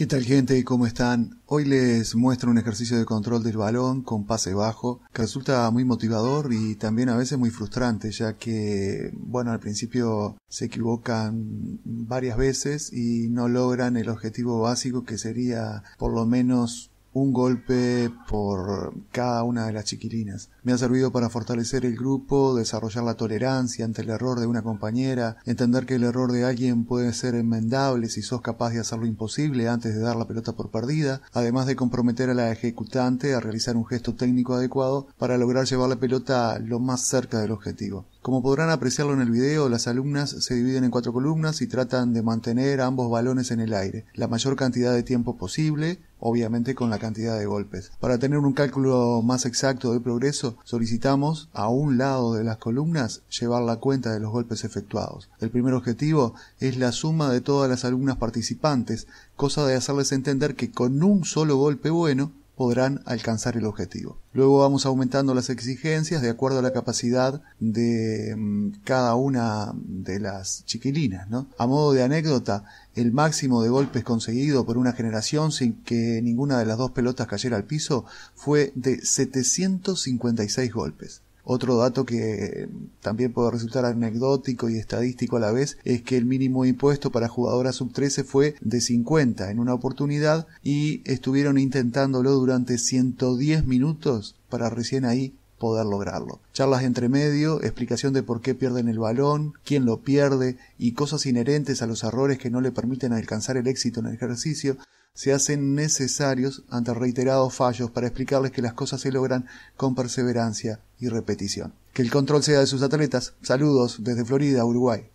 ¿Qué tal gente? ¿Cómo están? Hoy les muestro un ejercicio de control del balón con pase bajo que resulta muy motivador y también a veces muy frustrante ya que, bueno, al principio se equivocan varias veces y no logran el objetivo básico que sería por lo menos un golpe por cada una de las chiquilinas. Me ha servido para fortalecer el grupo, desarrollar la tolerancia ante el error de una compañera, entender que el error de alguien puede ser enmendable si sos capaz de hacer lo imposible antes de dar la pelota por perdida, además de comprometer a la ejecutante a realizar un gesto técnico adecuado para lograr llevar la pelota lo más cerca del objetivo. Como podrán apreciarlo en el video, las alumnas se dividen en cuatro columnas y tratan de mantener ambos balones en el aire, la mayor cantidad de tiempo posible, obviamente con la cantidad de golpes. Para tener un cálculo más exacto del progreso, solicitamos a un lado de las columnas llevar la cuenta de los golpes efectuados. El primer objetivo es la suma de todas las alumnas participantes, cosa de hacerles entender que con un solo golpe bueno podrán alcanzar el objetivo. Luego vamos aumentando las exigencias de acuerdo a la capacidad de mm, cada una de las chiquilinas. A modo de anécdota, el máximo de golpes conseguido por una generación sin que ninguna de las dos pelotas cayera al piso fue de 756 golpes. Otro dato que también puede resultar anecdótico y estadístico a la vez es que el mínimo impuesto para jugadoras sub 13 fue de 50 en una oportunidad y estuvieron intentándolo durante 110 minutos para recién ahí poder lograrlo. Charlas entre medio, explicación de por qué pierden el balón, quién lo pierde y cosas inherentes a los errores que no le permiten alcanzar el éxito en el ejercicio se hacen necesarios ante reiterados fallos para explicarles que las cosas se logran con perseverancia y repetición. Que el control sea de sus atletas. Saludos desde Florida, Uruguay.